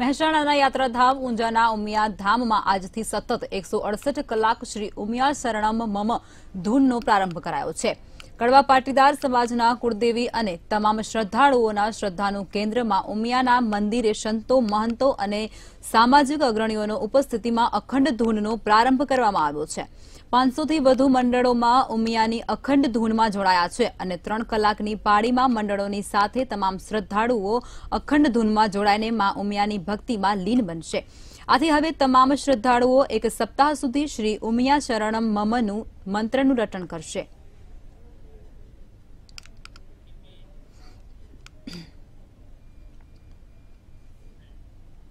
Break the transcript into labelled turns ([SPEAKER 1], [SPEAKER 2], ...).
[SPEAKER 1] મહેસાણાના યાત્રાધામ ઊંઝાના ઉમિયા ધામમાં આજથી સતત એકસો કલાક શ્રી ઉમિયા શરણમ મમ ધૂનનો પ્રારંભ કરાયો છે કડવા પાટીદાર સમાજના કુળદેવી અને તમામ શ્રદ્ધાળુઓના શ્રદ્ધાનું કેન્દ્રમાં ઉમિયાના મંદિરે સંતો મહંતો અને સામાજિક અગ્રણીઓનો ઉપસ્થિતિમાં અખંડ ધૂનનો પ્રારંભ કરવામાં આવ્યો છે પાંચસોથી વધુ મંડળોમાં ઉમિયાની અખંડ ધૂનમાં જોડાયા છે અને ત્રણ કલાકની પાળીમાં મંડળોની સાથે તમામ શ્રદ્ધાળુઓ અખંડ ધૂનમાં જોડાઈને મા ઉમિયાની ભક્તિમાં લીન બનશે આથી હવે તમામ શ્રદ્ધાળુઓ એક સપ્તાહ સુધી શ્રી ઉમિયા શરણમ મમનું મંત્રનું રટન કરશે